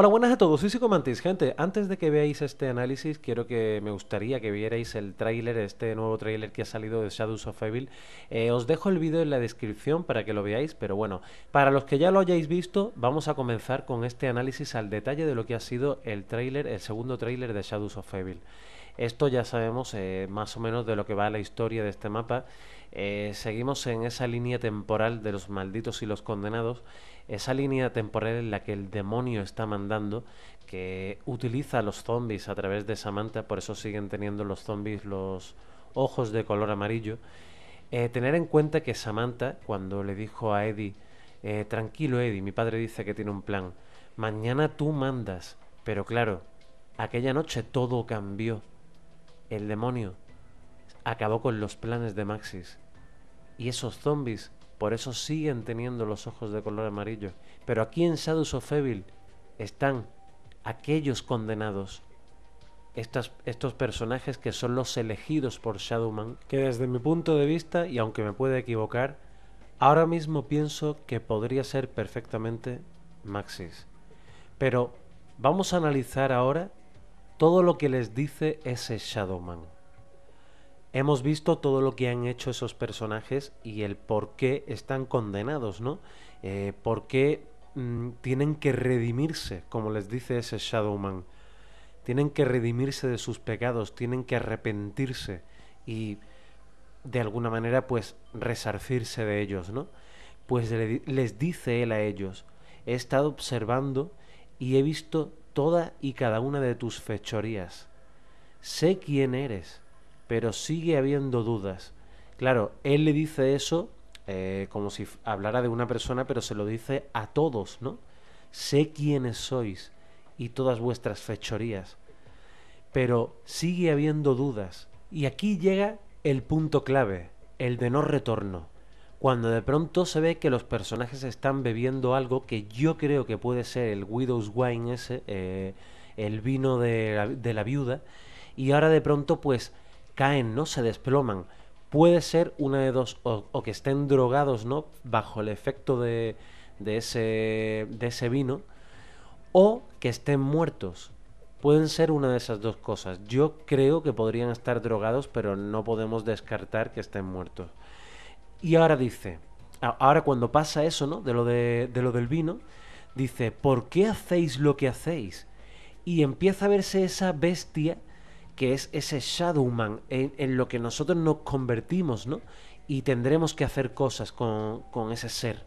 Hola, buenas a todos, soy Psicomantis. Gente, antes de que veáis este análisis, quiero que me gustaría que vierais el tráiler, este nuevo tráiler que ha salido de Shadows of Evil. Eh, os dejo el vídeo en la descripción para que lo veáis, pero bueno, para los que ya lo hayáis visto, vamos a comenzar con este análisis al detalle de lo que ha sido el tráiler, el segundo tráiler de Shadows of Evil. Esto ya sabemos eh, más o menos de lo que va la historia de este mapa. Eh, seguimos en esa línea temporal de los malditos y los condenados, esa línea temporal en la que el demonio está mandando, que utiliza a los zombies a través de Samantha, por eso siguen teniendo los zombies los ojos de color amarillo. Eh, tener en cuenta que Samantha, cuando le dijo a Eddie, tranquilo Eddie, mi padre dice que tiene un plan, mañana tú mandas, pero claro, aquella noche todo cambió el demonio acabó con los planes de Maxis. Y esos zombies, por eso siguen teniendo los ojos de color amarillo. Pero aquí en Shadows of Evil están aquellos condenados. estos personajes que son los elegidos por Shadowman, que desde mi punto de vista, y aunque me pueda equivocar, ahora mismo pienso que podría ser perfectamente Maxis. Pero vamos a analizar ahora todo lo que les dice ese Shadowman. Hemos visto todo lo que han hecho esos personajes y el por qué están condenados, ¿no? Eh, por qué mm, tienen que redimirse, como les dice ese Shadowman. Tienen que redimirse de sus pecados, tienen que arrepentirse y de alguna manera pues resarcirse de ellos, ¿no? Pues les dice él a ellos, he estado observando y he visto toda y cada una de tus fechorías. Sé quién eres, pero sigue habiendo dudas. Claro, él le dice eso eh, como si hablara de una persona, pero se lo dice a todos, ¿no? Sé quiénes sois y todas vuestras fechorías. Pero sigue habiendo dudas. Y aquí llega el punto clave, el de no retorno cuando de pronto se ve que los personajes están bebiendo algo que yo creo que puede ser el Widow's Wine ese, eh, el vino de la, viuda, y ahora de pronto pues caen, ¿no? Se desploman. Puede ser una de dos, o, que estén drogados, ¿no? Bajo el efecto de, ese, de ese vino, o que estén muertos. Pueden ser una de esas dos cosas. Yo creo que podrían estar drogados, pero no podemos descartar que estén muertos. Y ahora dice, ahora cuando pasa eso, ¿no? De lo, de, lo del vino, dice, ¿por qué hacéis lo que hacéis? Y empieza a verse esa bestia que es ese Shadowman en, en lo que nosotros nos convertimos, ¿no? Y tendremos que hacer cosas con, ese ser.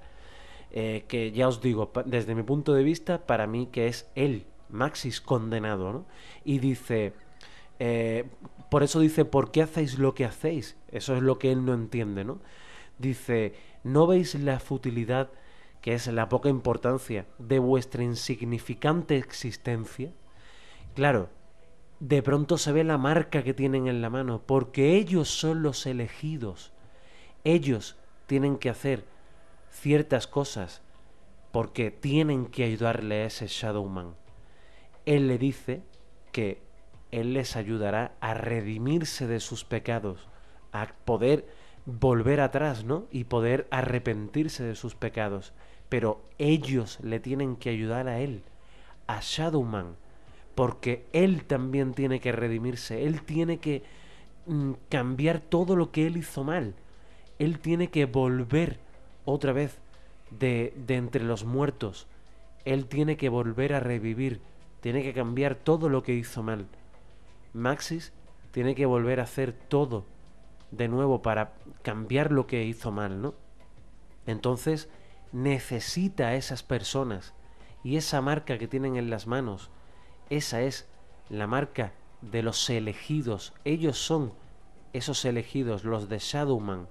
Eh, que ya os digo, desde mi punto de vista, para mí que es él, Maxis condenado, ¿no? Y dice, eh, por eso dice, ¿por qué hacéis lo que hacéis? Eso es lo que él no entiende, ¿no? Dice, ¿no veis la futilidad, que es la poca importancia, de vuestra insignificante existencia? Claro, de pronto se ve la marca que tienen en la mano, porque ellos son los elegidos. Ellos tienen que hacer ciertas cosas porque tienen que ayudarle a ese Shadowman. Él le dice que él les ayudará a redimirse de sus pecados, a poder volver atrás, ¿no? Y poder arrepentirse de sus pecados. Pero ellos le tienen que ayudar a él, a Shadowman, porque él también tiene que redimirse, él tiene que mm, cambiar todo lo que él hizo mal, él tiene que volver otra vez de entre los muertos, él tiene que volver a revivir, tiene que cambiar todo lo que hizo mal. Maxis tiene que volver a hacer todo de nuevo para cambiar lo que hizo mal, ¿no? Entonces necesita a esas personas y esa marca que tienen en las manos, esa es la marca de los elegidos. Ellos son esos elegidos, los de Shadowman.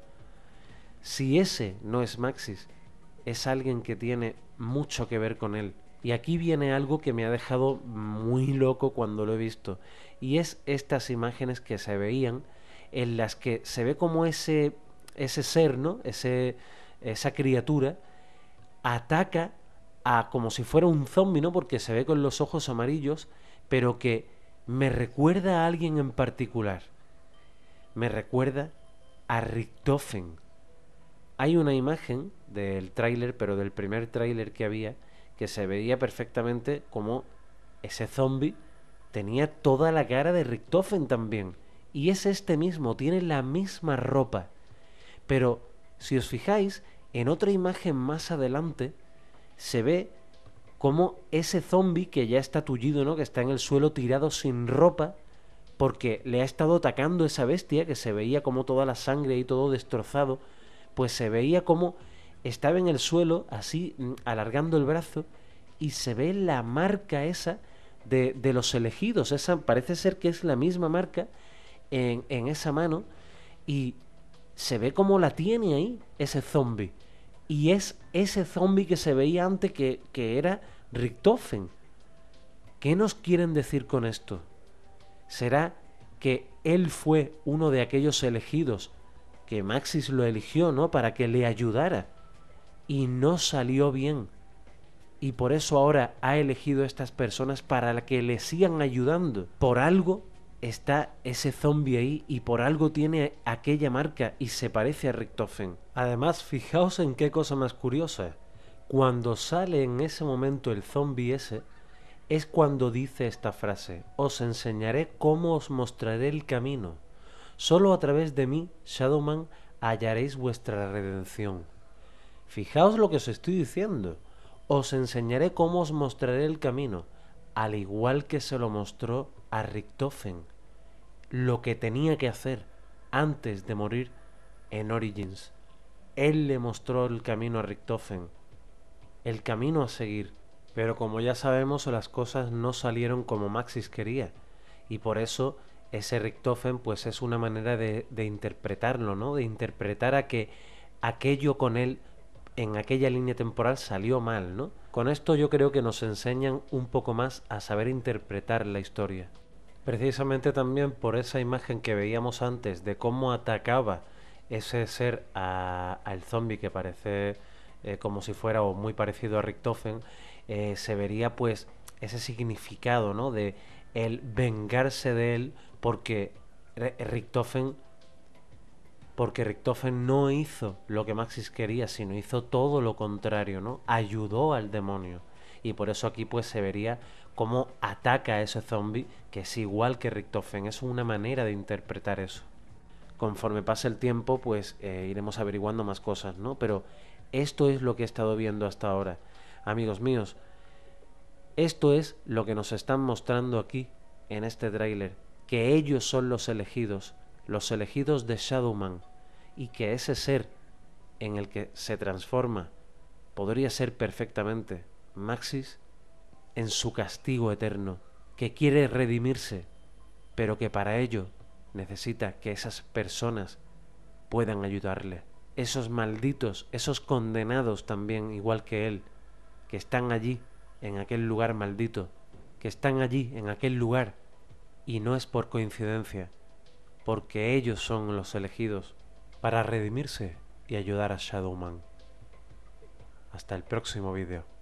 Si ese no es Maxis, es alguien que tiene mucho que ver con él. Y aquí viene algo que me ha dejado muy loco cuando lo he visto. Y es estas imágenes que se veían en las que se ve como ese, ese ser, ¿no? Ese, esa criatura ataca a como si fuera un zombie, ¿no? Porque se ve con los ojos amarillos, pero que me recuerda a alguien en particular. Me recuerda a Richtofen. Hay una imagen del tráiler, pero del primer tráiler que había, que se veía perfectamente como ese zombie tenía toda la cara de Richtofen también y es este mismo, tiene la misma ropa. Pero si os fijáis, en otra imagen más adelante se ve como ese zombie que ya está tullido, ¿no? que está en el suelo tirado sin ropa, porque le ha estado atacando esa bestia, que se veía como toda la sangre y todo destrozado, pues se veía como estaba en el suelo, así, mm, alargando el brazo, y se ve la marca esa de, de los elegidos, esa parece ser que es la misma marca en, esa mano y se ve como la tiene ahí ese zombie. Y es ese zombie que se veía antes que, era Richtofen. ¿Qué nos quieren decir con esto? ¿Será que él fue uno de aquellos elegidos, que Maxis lo eligió, ¿no? Para que le ayudara. Y no salió bien. Y por eso ahora ha elegido estas personas para que le sigan ayudando por algo está ese zombie ahí y por algo tiene aquella marca y se parece a Richtofen. Además, fijaos en qué cosa más curiosa. Cuando sale en ese momento el zombie ese, es cuando dice esta frase, os enseñaré cómo os mostraré el camino. Solo a través de mí, Shadowman, hallaréis vuestra redención. Fijaos lo que os estoy diciendo. Os enseñaré cómo os mostraré el camino, al igual que se lo mostró a Richtofen lo que tenía que hacer antes de morir en Origins. Él le mostró el camino a Richtofen, el camino a seguir. Pero como ya sabemos, las cosas no salieron como Maxis quería. Y por eso ese Richtofen pues es una manera de, de interpretarlo, ¿no? De interpretar a que aquello con él en aquella línea temporal salió mal, ¿no? Con esto yo creo que nos enseñan un poco más a saber interpretar la historia. Precisamente también por esa imagen que veíamos antes de cómo atacaba ese ser al zombie que parece eh, como si fuera o muy parecido a Richtofen, eh, se vería pues ese significado, De el vengarse de él porque Richtofen porque Richtofen no hizo lo que Maxis quería, sino hizo todo lo contrario, ¿no? Ayudó al demonio y por eso aquí pues se vería cómo ataca a ese zombie, que es igual que Richtofen, es una manera de interpretar eso. Conforme pase el tiempo, pues eh, iremos averiguando más cosas, ¿no? Pero esto es lo que he estado viendo hasta ahora. Amigos míos, esto es lo que nos están mostrando aquí en este tráiler, que ellos son los elegidos, los elegidos de Shadowman, y que ese ser en el que se transforma podría ser perfectamente Maxis en su castigo eterno, que quiere redimirse, pero que para ello necesita que esas personas puedan ayudarle. Esos malditos, esos condenados también, igual que él, que están allí, en aquel lugar maldito, que están allí, en aquel lugar, y no es por coincidencia, porque ellos son los elegidos para redimirse y ayudar a Shadowman. Hasta el próximo vídeo.